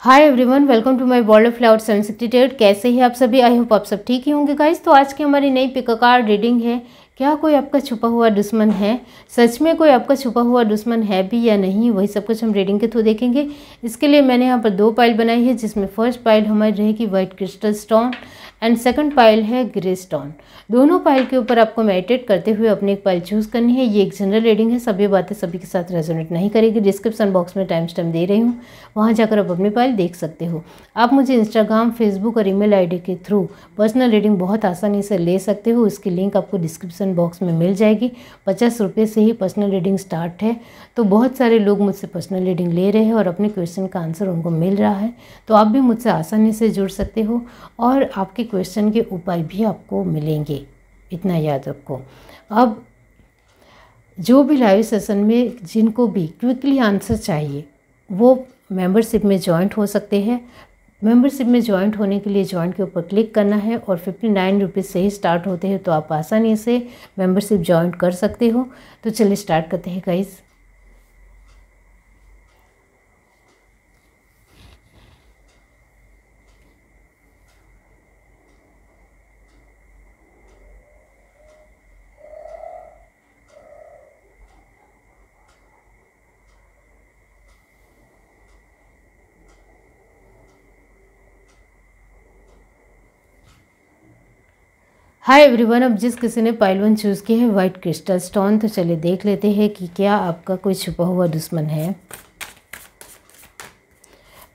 Hi everyone welcome to my world of flower seven sixty कैसे हैं आप सभी आई होप आप सब ठीक ही होंगे गाइज तो आज की हमारी नई पिकअकार रीडिंग है क्या कोई आपका छुपा हुआ दुश्मन है सच में कोई आपका छुपा हुआ दुश्मन है भी या नहीं वही सब कुछ हम रीडिंग के थ्रू देखेंगे इसके लिए मैंने यहाँ पर दो पाइल बनाई है जिसमें फर्स्ट पाइल हमारी रहेगी white crystal stone and second pile है ग्रे स्टोन दोनों पाइल के ऊपर आपको मेडिटेट करते हुए अपनी एक पाइल चूज़ करनी है ये एक जनरल रीडिंग है सभी बातें सभी के साथ रेजोनेट नहीं करेगी डिस्क्रिप्सन बॉक्स में टाइम स्टाइम दे रही हूँ वहाँ जाकर आप अपनी पाइल देख सकते हो आप मुझे इंस्टाग्राम फेसबुक और ईमेल आईडी के थ्रू पर्सनल रीडिंग बहुत आसानी से ले सकते हो उसकी लिंक आपको डिस्क्रिप्सन डिस्क्रिप्शन बॉक्स में मिल जाएगी पचास रुपये से ही पर्सनल रीडिंग स्टार्ट है तो बहुत सारे लोग मुझसे पर्सनल रीडिंग ले रहे हैं और अपने क्वेश्चन का आंसर उनको मिल रहा है तो आप भी मुझसे आसानी से जुड़ सकते हो और आपके क्वेश्चन के उपाय भी आपको मिलेंगे इतना याद रखो अब जो भी लाइव सेसन में जिनको भी क्विकली आंसर चाहिए वो मेंबरशिप में ज्वाइंट हो सकते हैं मेंबरशिप में ज्वाइंट होने के लिए ज्वाइंट के ऊपर क्लिक करना है और फिफ्टी नाइन रुपीज़ से ही स्टार्ट होते हैं तो आप आसानी से मेंबरशिप ज्वाइंट कर सकते हो तो चलिए स्टार्ट करते हैं गाइज़ हाय एवरीवन अब जिस किसी ने पाइल वन चूज़ किया है वाइट क्रिस्टल स्टोन तो चलिए देख लेते हैं कि क्या आपका कोई छुपा हुआ दुश्मन है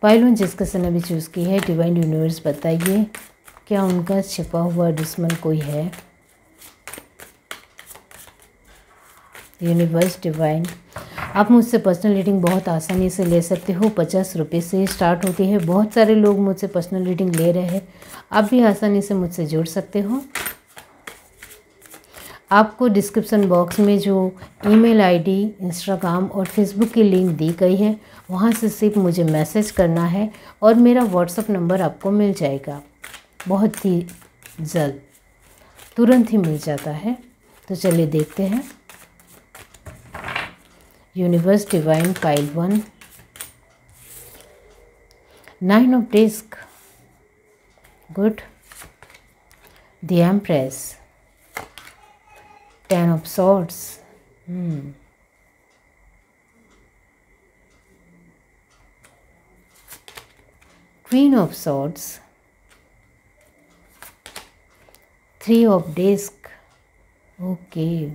पाइल वन जिस किसी ने भी चूज़ की है डिवाइन यूनिवर्स बताइए क्या उनका छुपा हुआ दुश्मन कोई है यूनिवर्स डिवाइन आप मुझसे पर्सनल रीडिंग बहुत आसानी से ले सकते हो पचास रुपये से स्टार्ट होती है बहुत सारे लोग मुझसे पर्सनल रीडिंग ले रहे हैं आप भी आसानी से मुझसे जुड़ सकते हो आपको डिस्क्रिप्सन बॉक्स में जो ईमेल आईडी, इंस्टाग्राम और फेसबुक की लिंक दी गई है वहाँ से सिर्फ मुझे मैसेज करना है और मेरा व्हाट्सअप नंबर आपको मिल जाएगा बहुत ही जल्द तुरंत ही मिल जाता है तो चलिए देखते हैं universe divine pile one nine of disc good the press Ten of Swords. Hmm. Queen of Swords. Three of Disc. Okay.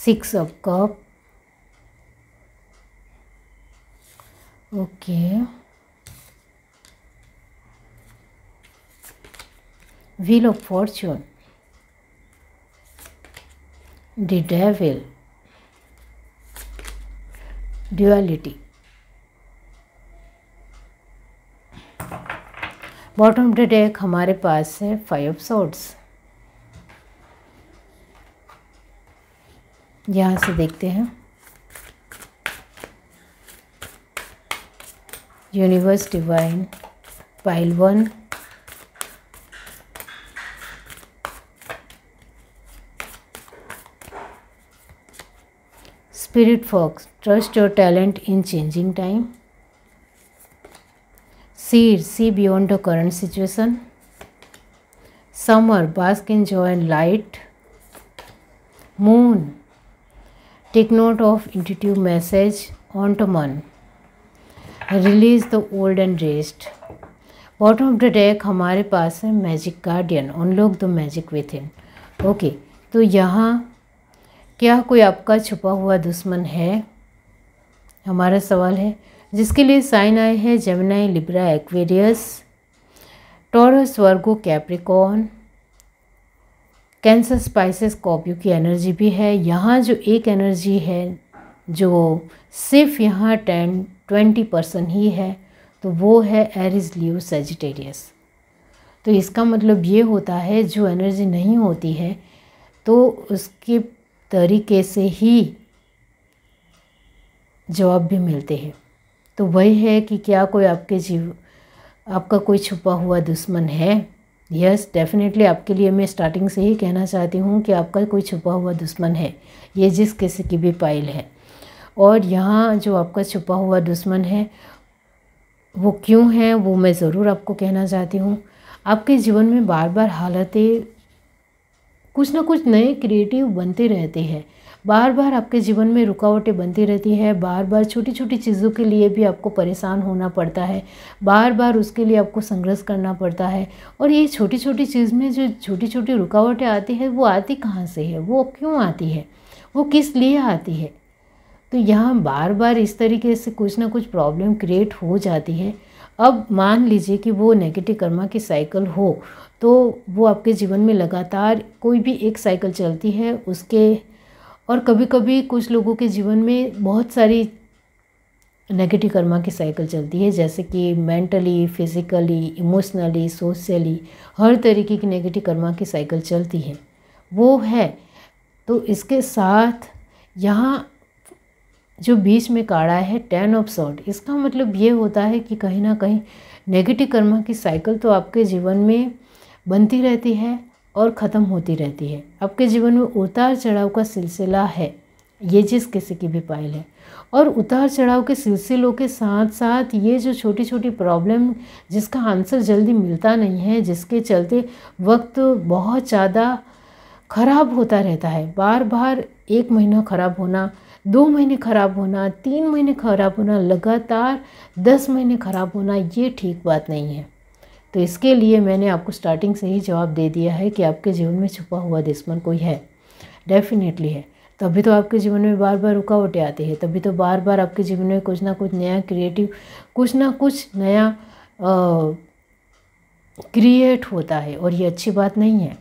six of cup okay wheel of fortune the devil duality bottom of the deck हमारे पास है five of swords यहाँ से देखते हैं universe divine pile one spirit fox trust your talent in changing time seer see beyond the current situation summer bask in joy and light moon Take note of intuitive message onto मन Release the old and rest bottom of the deck हमारे पास है magic guardian lock the magic within okay तो यहाँ क्या कोई आपका छुपा हुआ दुश्मन है हमारा सवाल है जिसके लिए साइन आए हैं Gemini Libra Aquarius Taurus Virgo Capricorn Cancer Pisces Scorpio की एनर्जी भी है यहाँ जो एक एनर्जी है जो सिर्फ यहाँ टेन ट्वेंटी परसेंट ही है तो वो है एरिज लियो सेजिटेरियस तो इसका मतलब ये होता है जो एनर्जी नहीं होती है तो उसके तरीके से ही जवाब भी मिलते हैं तो वही है कि क्या कोई आपके जीव आपका कोई छुपा हुआ दुश्मन है यस yes, डेफिनेटली आपके लिए मैं स्टार्टिंग से ही कहना चाहती हूँ कि आपका कोई छुपा हुआ दुश्मन है ये जिस किसी की भी पाइल है और यहाँ जो आपका छुपा हुआ दुश्मन है वो क्यों है वो मैं ज़रूर आपको कहना चाहती हूँ आपके जीवन में बार बार हालतें कुछ ना कुछ नए क्रिएटिव बनते रहते हैं बार बार आपके जीवन में रुकावटें बनती रहती है बार बार छोटी छोटी चीज़ों के लिए भी आपको परेशान होना पड़ता है बार बार उसके लिए आपको संघर्ष करना पड़ता है और ये छोटी छोटी चीज़ में जो छोटी छोटी रुकावटें आती है वो आती कहाँ से है वो क्यों आती है वो किस लिए आती है तो यहाँ बार बार इस तरीके से कुछ ना कुछ प्रॉब्लम क्रिएट हो जाती है अब मान लीजिए कि वो नेगेटिव कर्मा की साइकिल हो तो वो आपके जीवन में लगातार कोई भी एक साइकिल चलती है उसके और कभी कभी कुछ लोगों के जीवन में बहुत सारी नेगेटिव कर्मा की साइकिल चलती है जैसे कि मेंटली फिजिकली इमोशनली सोशली हर तरीके की नेगेटिव कर्मा की साइकिल चलती है वो है तो इसके साथ यहाँ जो बीच में काढ़ा है टेन ऑफ सॉट इसका मतलब ये होता है कि कहीं ना कहीं नेगेटिव कर्मा की साइकिल तो आपके जीवन में बनती रहती है और ख़त्म होती रहती है आपके जीवन में उतार चढ़ाव का सिलसिला है ये जिस किसी की भी पाइल है और उतार चढ़ाव के सिलसिलों के साथ साथ ये जो छोटी छोटी प्रॉब्लम जिसका आंसर जल्दी मिलता नहीं है जिसके चलते वक्त बहुत ज़्यादा खराब होता रहता है बार बार एक महीना ख़राब होना दो महीने ख़राब होना तीन महीने ख़राब होना लगातार दस महीने ख़राब होना ये ठीक बात नहीं है तो इसके लिए मैंने आपको स्टार्टिंग से ही जवाब दे दिया है कि आपके जीवन में छुपा हुआ दुश्मन कोई है डेफिनेटली है तभी तो आपके जीवन में बार बार रुकावटें आती है तभी तो बार बार आपके जीवन में कुछ ना कुछ नया क्रिएटिव कुछ ना कुछ नया क्रिएट होता है और ये अच्छी बात नहीं है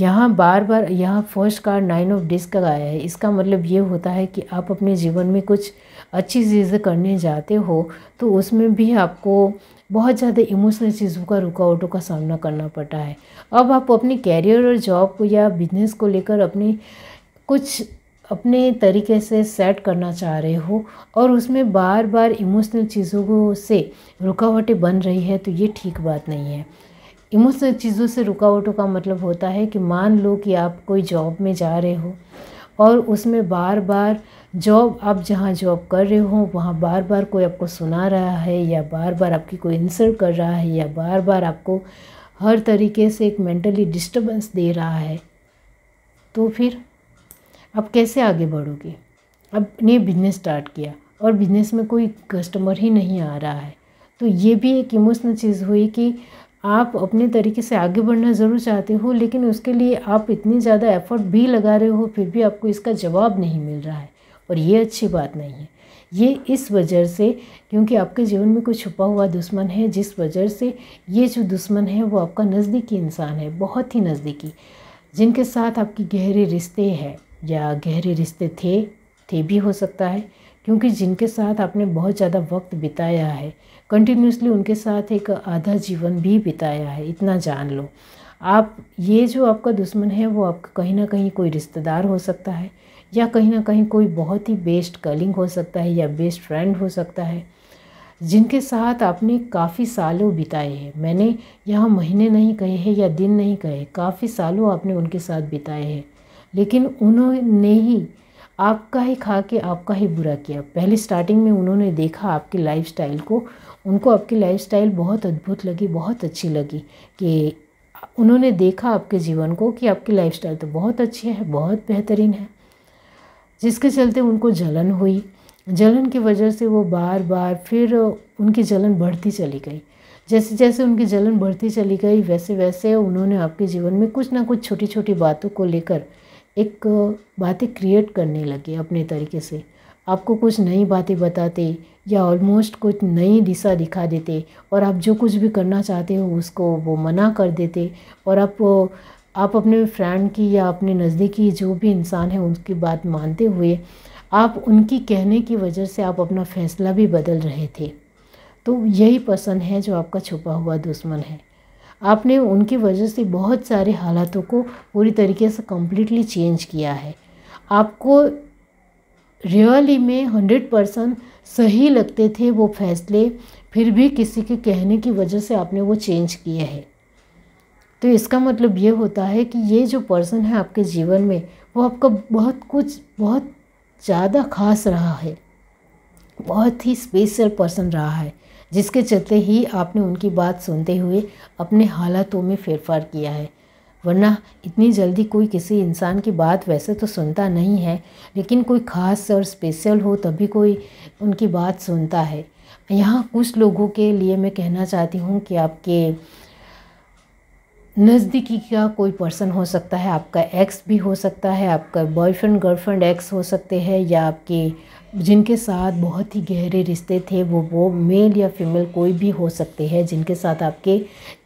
यहाँ बार बार यहाँ first card nine of disc आया है इसका मतलब ये होता है कि आप अपने जीवन में कुछ अच्छी चीज़ें करने जाते हो तो उसमें भी आपको बहुत ज़्यादा इमोशनल चीज़ों का रुकावटों का सामना करना पड़ता है अब आप अपनी कैरियर और जॉब या बिजनेस को लेकर अपने कुछ अपने तरीके से सेट करना चाह रहे हो और उसमें बार बार इमोशनल चीज़ों से रुकावटें बन रही है तो ये ठीक बात नहीं है इमोशनल चीज़ों से रुकावटों का मतलब होता है कि मान लो कि आप कोई जॉब में जा रहे हो और उसमें बार बार जॉब आप जहाँ जॉब कर रहे हो वहाँ बार बार कोई आपको सुना रहा है या बार बार आपकी कोई इंसल्ट कर रहा है या बार बार आपको हर तरीके से एक मेंटली डिस्टर्बेंस दे रहा है तो फिर आप कैसे आगे बढ़ोगे आपने बिजनेस स्टार्ट किया और बिजनेस में कोई कस्टमर ही नहीं आ रहा है तो ये भी एक इमोशनल चीज़ हुई कि आप अपने तरीके से आगे बढ़ना ज़रूर चाहते हो लेकिन उसके लिए आप इतनी ज़्यादा एफर्ट भी लगा रहे हो फिर भी आपको इसका जवाब नहीं मिल रहा है और ये अच्छी बात नहीं है ये इस वजह से क्योंकि आपके जीवन में कोई छुपा हुआ दुश्मन है जिस वजह से ये जो दुश्मन है वो आपका नज़दीकी इंसान है बहुत ही नज़दीकी जिनके साथ आपकी गहरे रिश्ते हैं या गहरे रिश्ते थे थे भी हो सकता है क्योंकि जिनके साथ आपने बहुत ज़्यादा वक्त बिताया है कंटिन्यूसली उनके साथ एक आधा जीवन भी बिताया है इतना जान लो आप ये जो आपका दुश्मन है वो आपका कहीं ना कहीं कोई रिश्तेदार हो सकता है या कहीं ना कहीं कोई बहुत ही बेस्ट कलिंग हो सकता है या बेस्ट फ्रेंड हो सकता है जिनके साथ आपने काफ़ी सालों बिताए हैं मैंने यहाँ महीने नहीं कहे हैं या दिन नहीं कहे काफ़ी सालों आपने उनके साथ बिताए हैं लेकिन उन्होंने ही आपका ही खा के आपका ही बुरा किया पहले स्टार्टिंग में उन्होंने देखा आपकी लाइफ को उनको आपकी लाइफ बहुत अद्भुत लगी बहुत अच्छी लगी कि उन्होंने देखा आपके जीवन को कि आपकी लाइफस्टाइल तो बहुत अच्छी है बहुत बेहतरीन है जिसके चलते उनको जलन हुई जलन की वजह से वो बार बार फिर उनकी जलन बढ़ती चली गई जैसे जैसे उनकी जलन बढ़ती चली गई वैसे वैसे उन्होंने आपके जीवन में कुछ ना कुछ छोटी छोटी बातों को लेकर एक बातें क्रिएट करने लगे अपने तरीके से आपको कुछ नई बातें बताते या ऑलमोस्ट कुछ नई दिशा दिखा देते और आप जो कुछ भी करना चाहते हो उसको वो मना कर देते और आप आप अपने फ्रेंड की या अपने नज़दीकी जो भी इंसान है उनकी बात मानते हुए आप उनकी कहने की वजह से आप अपना फ़ैसला भी बदल रहे थे तो यही पसंद है जो आपका छुपा हुआ दुश्मन है आपने उनकी वजह से बहुत सारे हालातों को पूरी तरीके से कम्प्लीटली चेंज किया है आपको रियली में हंड्रेड परसेंट सही लगते थे वो फैसले फिर भी किसी के कहने की वजह से आपने वो चेंज किए हैं तो इसका मतलब ये होता है कि ये जो पर्सन है आपके जीवन में वो आपका बहुत कुछ बहुत ज़्यादा खास रहा है बहुत ही स्पेशल पर्सन रहा है जिसके चलते ही आपने उनकी बात सुनते हुए अपने हालातों में फेरफार किया है वरना इतनी जल्दी कोई किसी इंसान की बात वैसे तो सुनता नहीं है लेकिन कोई ख़ास और स्पेशल हो तभी कोई उनकी बात सुनता है यहाँ कुछ लोगों के लिए मैं कहना चाहती हूँ कि आपके नज़दीकी का कोई पर्सन हो सकता है आपका एक्स भी हो सकता है आपका बॉयफ्रेंड गर्लफ्रेंड एक्स हो सकते हैं या आपके जिनके साथ बहुत ही गहरे रिश्ते थे वो वो मेल या फीमेल कोई भी हो सकते हैं जिनके साथ आपके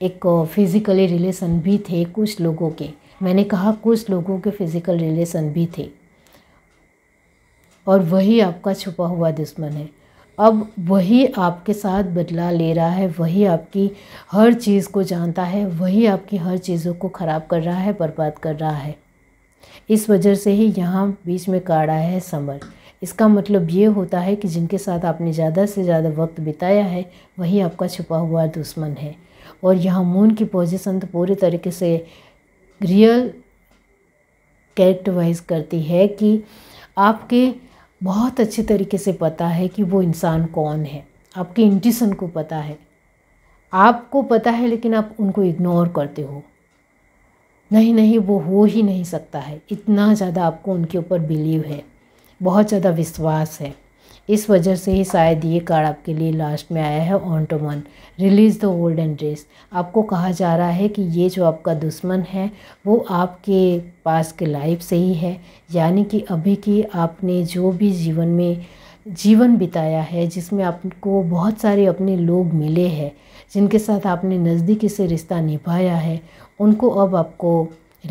एक फ़िज़िकली रिलेशन भी थे कुछ लोगों के मैंने कहा कुछ लोगों के फ़िज़िकल रिलेशन भी थे और वही आपका छुपा हुआ दुश्मन है अब वही आपके साथ बदला ले रहा है वही आपकी हर चीज़ को जानता है वही आपकी हर चीज़ों को ख़राब कर रहा है बर्बाद कर रहा है इस वजह से ही यहाँ बीच में काढ़ा है समर इसका मतलब ये होता है कि जिनके साथ आपने ज़्यादा से ज़्यादा वक्त बिताया है वही आपका छुपा हुआ दुश्मन है और यहाँ मून की पोजिशन तो पूरे तरीके से रियल कैरेक्टराइज करती है कि आपके बहुत अच्छे तरीके से पता है कि वो इंसान कौन है आपके इंटिशन को पता है आपको पता है लेकिन आप उनको इग्नोर करते हो नहीं नहीं वो हो ही नहीं सकता है इतना ज़्यादा आपको उनके ऊपर बिलीव है बहुत ज़्यादा विश्वास है इस वजह से ही शायद ये कार्ड आपके लिए लास्ट में आया है on to moon release the old and ड्रेस आपको कहा जा रहा है कि ये जो आपका दुश्मन है वो आपके पास के लाइफ से ही है यानी कि अभी की आपने जो भी जीवन में जीवन बिताया है जिसमें आपको बहुत सारे अपने लोग मिले हैं जिनके साथ आपने नज़दीकी से रिश्ता निभाया है उनको अब आपको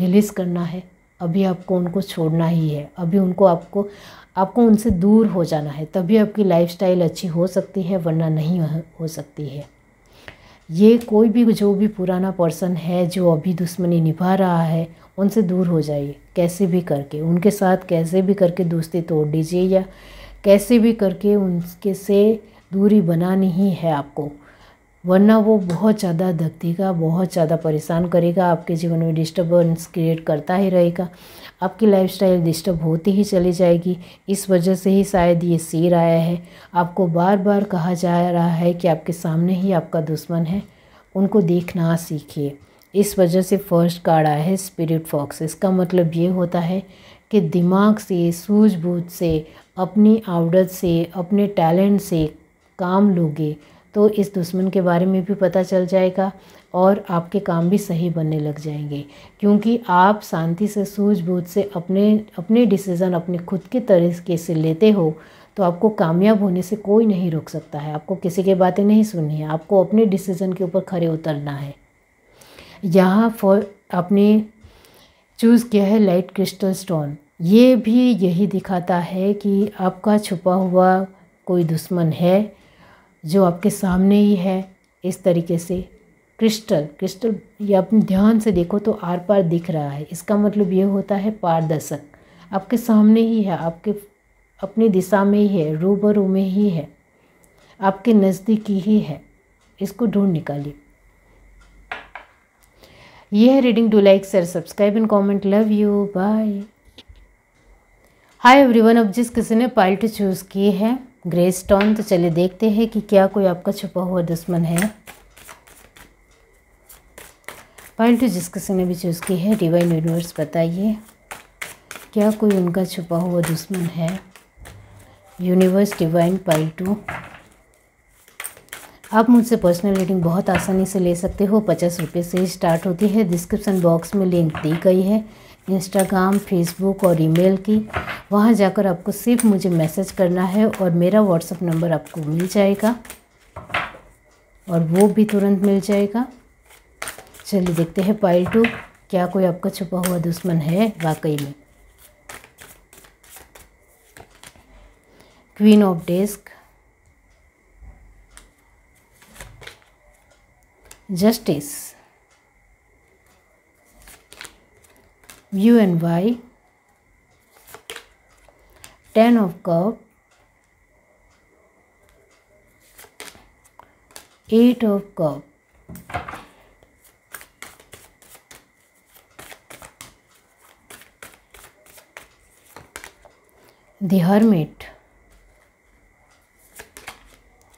रिलीज़ करना है अभी आपको उनको छोड़ना ही है अभी उनको आपको आपको उनसे दूर हो जाना है तभी आपकी लाइफस्टाइल अच्छी हो सकती है वरना नहीं हो सकती है ये कोई भी जो भी पुराना पर्सन है जो अभी दुश्मनी निभा रहा है उनसे दूर हो जाइए कैसे भी करके उनके साथ कैसे भी करके दोस्ती तोड़ दीजिए या कैसे भी करके उनके से दूरी बनानी ही है आपको वरना वो बहुत ज़्यादा धकतेगा बहुत ज़्यादा परेशान करेगा आपके जीवन में डिस्टर्बेंस क्रिएट करता ही रहेगा आपकी लाइफस्टाइल डिस्टर्ब होती ही चली जाएगी इस वजह से ही शायद ये शेर आया है आपको बार बार कहा जा रहा है कि आपके सामने ही आपका दुश्मन है उनको देखना सीखिए इस वजह से फर्स्ट कार्ड आया है स्पिरिट फॉक्स इसका मतलब ये होता है कि दिमाग से सूझबूझ से अपनी आवड़त से अपने टैलेंट से काम लोगे तो इस दुश्मन के बारे में भी पता चल जाएगा और आपके काम भी सही बनने लग जाएंगे क्योंकि आप शांति से सूझबूझ से अपने अपने डिसीज़न अपने खुद के तरीके से लेते हो तो आपको कामयाब होने से कोई नहीं रोक सकता है आपको किसी की बातें नहीं सुननी है आपको अपने डिसीज़न के ऊपर खड़े उतरना है यहाँ फॉर आपने चूज़ किया है लाइट क्रिस्टल स्टोन ये भी यही दिखाता है कि आपका छुपा हुआ कोई दुश्मन है जो आपके सामने ही है इस तरीके से क्रिस्टल क्रिस्टल ये आप ध्यान से देखो तो आर पार दिख रहा है इसका मतलब ये होता है पारदर्शक आपके सामने ही है आपके अपनी दिशा में ही है रूबरू में ही है आपके नज़दीकी ही है इसको ढूंढ निकालिए ये है reading do like share subscribe and comment love you bye hi everyone अब जिस किसी ने पाइल्ट चूज़ की है ग्रे स्टोन तो चलिए देखते हैं कि क्या कोई आपका छुपा हुआ दुश्मन है पॉइंट टू जिस किसी ने भी चूज़ की है डिवाइन यूनिवर्स बताइए क्या कोई उनका छुपा हुआ दुश्मन है यूनिवर्स डिवाइन पॉइंट टू आप मुझसे पर्सनल रीडिंग बहुत आसानी से ले सकते हो पचास रुपये से स्टार्ट होती है डिस्क्रिप्शन बॉक्स में लिंक दी गई है इंस्टाग्राम फेसबुक और ईमेल की वहाँ जाकर आपको सिर्फ मुझे मैसेज करना है और मेरा व्हाट्सअप नंबर आपको मिल जाएगा और वो भी तुरंत मिल जाएगा चलिए देखते हैं पाइल टू क्या कोई आपका छुपा हुआ दुश्मन है वाकई में queen of disc justice u and y 10 of cup 8 of cup the hermit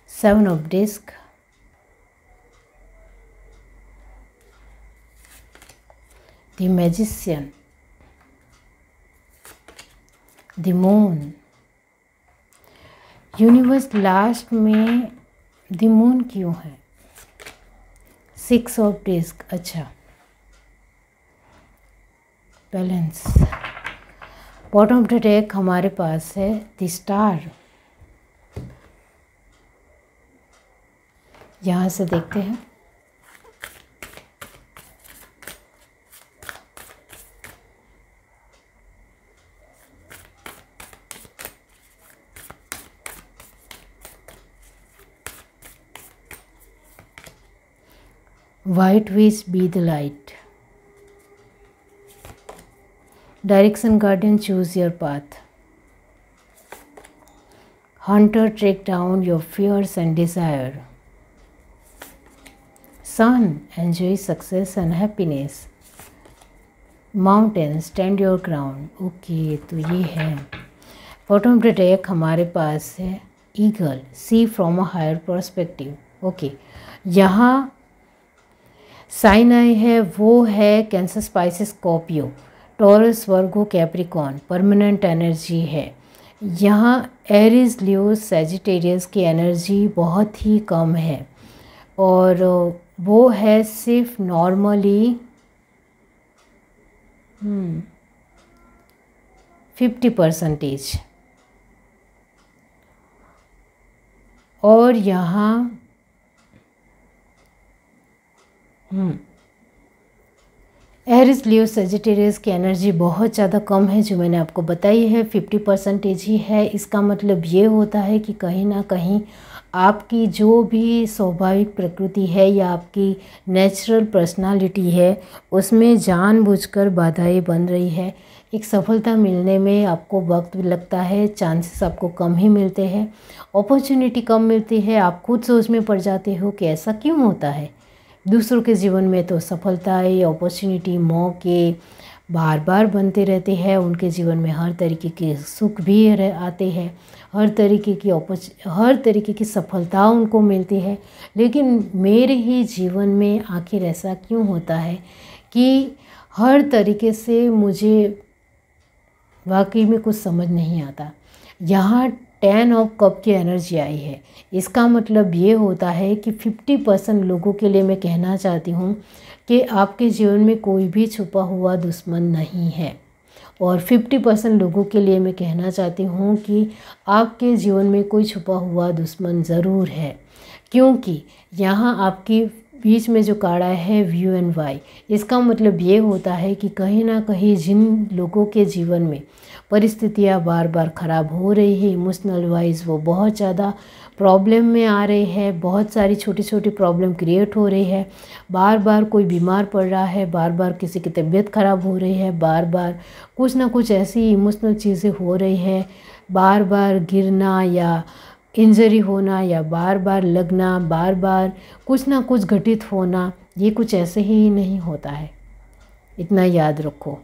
7 of disc the magician the moon universe last में द मून क्यों है सिक्स ऑफ डिस्क अच्छा balance bottom of the deck हमारे पास है the star यहाँ से देखते हैं white wedge be the light direction garden choose your path hunter track down your fears and desire sun enjoy success and happiness mountain stand your ground okay तो ये है बॉटम ब्रिटेक हमारे पास है eagle see from a higher perspective okay यहाँ साइनाई है वो है cancer Pisces Scorpio Taurus Virgo Capricorn permanent energy है यहाँ एरिज लियो सेजिटेरियस की एनर्जी बहुत ही कम है और वो है सिर्फ नॉर्मली फिफ्टी परसेंटेज और यहाँ एरिस लियो सजिटेरियस की एनर्जी बहुत ज़्यादा कम है जो मैंने आपको बताई है फिफ्टी परसेंटेज ही है इसका मतलब ये होता है कि कहीं ना कहीं आपकी जो भी स्वाभाविक प्रकृति है या आपकी नेचुरल पर्सनालिटी है उसमें जानबूझकर बाधाएं बन रही है एक सफलता मिलने में आपको वक्त भी लगता है चांसेस आपको कम ही मिलते हैं अपॉर्चुनिटी कम मिलती है आप खुद सोच में पड़ जाते हो कि ऐसा क्यों होता है दूसरों के जीवन में तो सफलताएं अपॉर्चुनिटी मौके बार बार बनते रहते हैं उनके जीवन में हर तरीके के सुख भी आते हैं हर तरीके की अपॉर्च हर तरीके की सफलता उनको मिलती है लेकिन मेरे ही जीवन में आखिर ऐसा क्यों होता है कि हर तरीके से मुझे वाकई में कुछ समझ नहीं आता यहाँ टेन ऑफ कप की एनर्जी आई है इसका मतलब ये होता है कि फिफ्टी परसेंट लोगों के लिए मैं कहना चाहती हूँ कि आपके जीवन में कोई भी छुपा हुआ दुश्मन नहीं है और फिफ्टी परसेंट लोगों के लिए मैं कहना चाहती हूँ कि आपके जीवन में कोई छुपा हुआ दुश्मन ज़रूर है क्योंकि यहाँ आपकी बीच में जो काड़ा है व्यू एंड वाई इसका मतलब ये होता है कि कहीं ना कहीं जिन लोगों के जीवन में परिस्थितियाँ बार बार ख़राब हो रही है इमोशनल वाइज वो बहुत ज़्यादा प्रॉब्लम में आ रहे हैं बहुत सारी छोटी छोटी प्रॉब्लम क्रिएट हो रही है बार बार कोई बीमार पड़ रहा है बार बार किसी की तबीयत ख़राब हो रही है बार बार कुछ ना कुछ ऐसी इमोशनल चीज़ें हो रही है बार बार गिरना या इंजरी होना या बार बार लगना बार बार कुछ ना कुछ घटित होना ये कुछ ऐसे ही नहीं होता है इतना याद रखो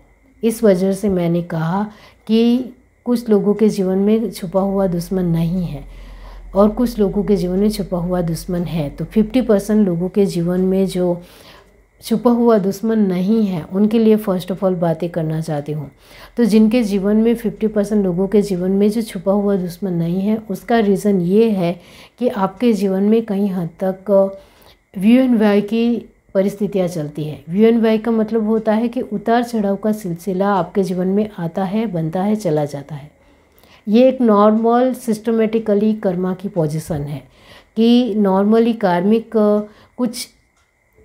इस वजह से मैंने कहा कि कुछ लोगों के जीवन में छुपा हुआ दुश्मन नहीं है और कुछ लोगों के जीवन में छुपा हुआ दुश्मन है तो 50 परसेंट लोगों के जीवन में जो छुपा हुआ दुश्मन नहीं है उनके लिए फ़र्स्ट ऑफ ऑल बातें करना चाहती हूँ तो जिनके जीवन में फिफ्टी परसेंट लोगों के जीवन में जो छुपा हुआ दुश्मन नहीं है उसका रीज़न ये है कि आपके जीवन में कहीं हद तक व्यू एंड वाई की परिस्थितियाँ चलती है व्यू एंड वाई का मतलब होता है कि उतार चढ़ाव का सिलसिला आपके जीवन में आता है बनता है चला जाता है ये एक नॉर्मल सिस्टमेटिकली कर्मा की पोजिशन है कि नॉर्मली कार्मिक कुछ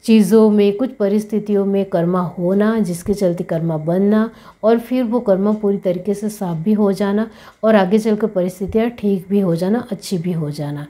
चीज़ों में कुछ परिस्थितियों में कर्मा होना जिसके चलते कर्मा बनना और फिर वो कर्मा पूरी तरीके से साफ भी हो जाना और आगे चलकर परिस्थितियाँ ठीक भी हो जाना अच्छी भी हो जाना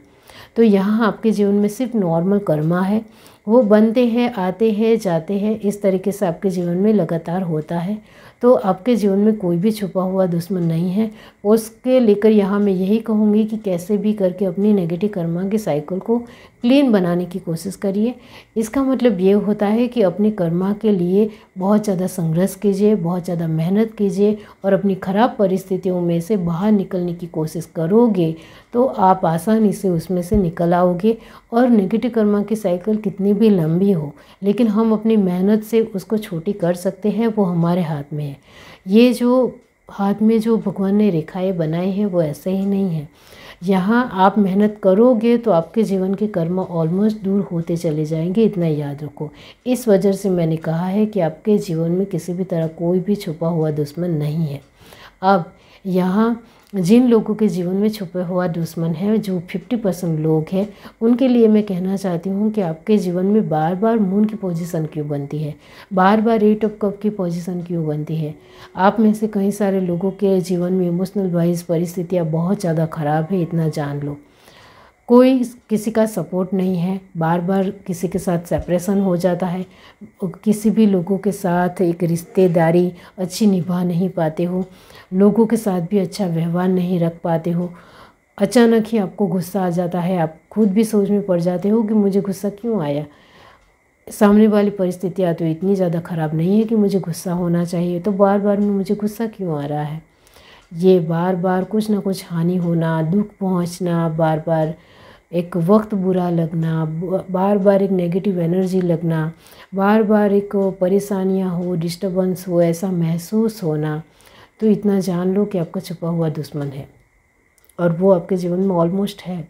तो यहाँ आपके जीवन में सिर्फ नॉर्मल कर्मा है वो बनते हैं आते हैं जाते हैं इस तरीके से आपके जीवन में लगातार होता है तो आपके जीवन में कोई भी छुपा हुआ दुश्मन नहीं है उसके लेकर यहाँ मैं यही कहूँगी कि कैसे भी करके अपनी नेगेटिव कर्मा के साइकिल को क्लीन बनाने की कोशिश करिए इसका मतलब ये होता है कि अपने कर्मा के लिए बहुत ज़्यादा संघर्ष कीजिए बहुत ज़्यादा मेहनत कीजिए और अपनी ख़राब परिस्थितियों में से बाहर निकलने की कोशिश करोगे तो आप आसानी से उसमें से निकल आओगे और नेगेटिव कर्मा की साइकिल कितनी भी लंबी हो लेकिन हम अपनी मेहनत से उसको छोटी कर सकते हैं वो हमारे हाथ में है ये जो हाथ में जो भगवान ने रेखाएँ बनाए हैं वो ऐसे ही नहीं हैं यहाँ आप मेहनत करोगे तो आपके जीवन के कर्म ऑलमोस्ट दूर होते चले जाएंगे इतना याद रखो इस वजह से मैंने कहा है कि आपके जीवन में किसी भी तरह कोई भी छुपा हुआ दुश्मन नहीं है अब यहाँ जिन लोगों के जीवन में छुपे हुआ दुश्मन है जो फिफ्टी परसेंट लोग हैं उनके लिए मैं कहना चाहती हूँ कि आपके जीवन में बार बार मून की पोजीशन क्यों बनती है बार बार एट ऑफ कप की पोजीशन क्यों बनती है आप में से कई सारे लोगों के जीवन में इमोशनल वाइज परिस्थितियाँ बहुत ज़्यादा ख़राब है इतना जान लो कोई किसी का सपोर्ट नहीं है बार बार किसी के साथ सेपरेशन हो जाता है किसी भी लोगों के साथ एक रिश्तेदारी अच्छी निभा नहीं पाते हो लोगों के साथ भी अच्छा व्यवहार नहीं रख पाते हो अचानक ही आपको गुस्सा आ जाता है आप खुद भी सोच में पड़ जाते हो कि मुझे गुस्सा क्यों आया सामने वाली परिस्थितियाँ तो इतनी ज़्यादा ख़राब नहीं है कि मुझे गुस्सा होना चाहिए तो बार बार में मुझे गुस्सा क्यों आ रहा है ये बार बार कुछ ना कुछ हानि होना दुख पहुंचना बार बार एक वक्त बुरा लगना बार बार एक नेगेटिव एनर्जी लगना बार बार एक परेशानियाँ हो डिस्टर्बेंस हो ऐसा महसूस होना तो इतना जान लो कि आपका छुपा हुआ दुश्मन है और वो आपके जीवन में ऑलमोस्ट है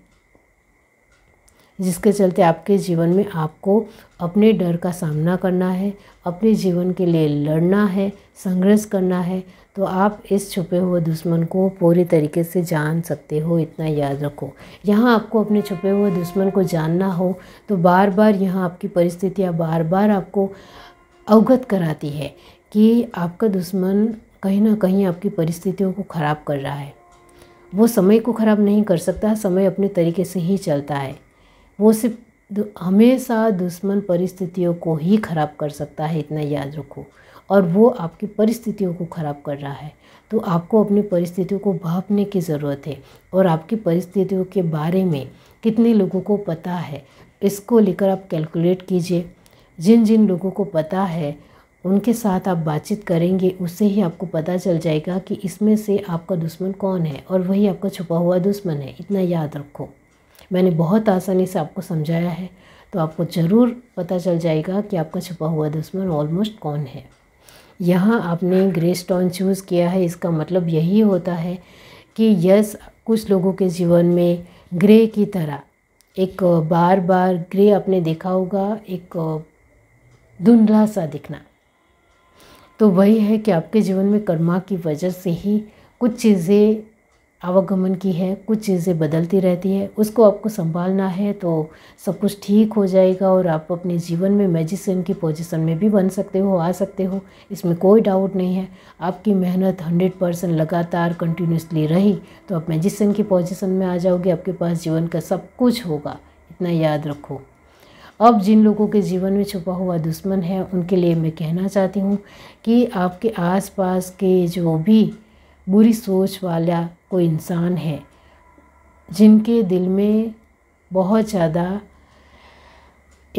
जिसके चलते आपके जीवन में आपको अपने डर का सामना करना है अपने जीवन के लिए लड़ना है संघर्ष करना है तो आप इस छुपे हुए दुश्मन को पूरी तरीके से जान सकते हो इतना याद रखो यहाँ आपको अपने छुपे हुए दुश्मन को जानना हो तो बार बार यहाँ आपकी परिस्थितियाँ बार बार आपको अवगत कराती है कि आपका दुश्मन कहीं ना कहीं आपकी परिस्थितियों को ख़राब कर रहा है वो समय को ख़राब नहीं कर सकता समय अपने तरीके से ही चलता है वो सिर्फ हमेशा दुश्मन परिस्थितियों को ही ख़राब कर सकता है इतना याद रखो और वो आपकी परिस्थितियों को ख़राब कर रहा है तो आपको अपनी परिस्थितियों को भापने की ज़रूरत है और आपकी परिस्थितियों के बारे में कितने लोगों को पता है इसको लेकर आप कैलकुलेट कीजिए जिन जिन लोगों को पता है उनके साथ आप बातचीत करेंगे उससे ही आपको पता चल जाएगा कि इसमें से आपका दुश्मन कौन है और वही आपका छुपा हुआ दुश्मन है इतना याद रखो मैंने बहुत आसानी से आपको समझाया है तो आपको ज़रूर पता चल जाएगा कि आपका छुपा हुआ दुश्मन ऑलमोस्ट कौन है यहाँ आपने ग्रे स्टोन चूज़ किया है इसका मतलब यही होता है कि यस कुछ लोगों के जीवन में ग्रे की तरह एक बार बार ग्रे आपने देखा होगा एक धुंधला सा दिखना तो वही है कि आपके जीवन में कर्मा की वजह से ही कुछ चीज़ें आवागमन की है कुछ चीज़ें बदलती रहती है उसको आपको संभालना है तो सब कुछ ठीक हो जाएगा और आप अपने जीवन में मेजिसिन की पोजीशन में भी बन सकते हो आ सकते हो इसमें कोई डाउट नहीं है आपकी मेहनत हंड्रेड परसेंट लगातार कंटिन्यूसली रही तो आप मेजिसिन की पोजीशन में आ जाओगे आपके पास जीवन का सब कुछ होगा इतना याद रखो अब जिन लोगों के जीवन में छुपा हुआ दुश्मन है उनके लिए मैं कहना चाहती हूँ कि आपके आसपास के जो भी बुरी सोच वाला कोई इंसान है जिनके दिल में बहुत ज़्यादा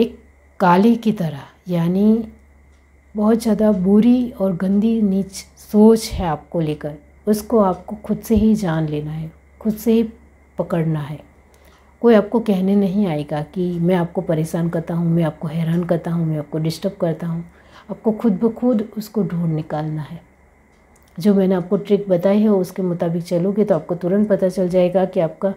एक काले की तरह यानी बहुत ज़्यादा बुरी और गंदी नीच सोच है आपको लेकर उसको आपको खुद से ही जान लेना है खुद से ही पकड़ना है कोई आपको कहने नहीं आएगा कि मैं आपको परेशान करता हूँ मैं आपको हैरान करता हूँ मैं आपको डिस्टर्ब करता हूँ आपको खुद ब खुद उसको ढूंढ निकालना है जो मैंने आपको ट्रिक बताई है उसके मुताबिक चलोगे तो आपको तुरंत पता चल जाएगा कि आपका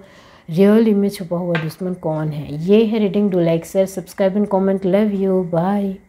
रियल इमेज छुपा हुआ दुश्मन कौन है ये है reading do like share subscribe and comment love you bye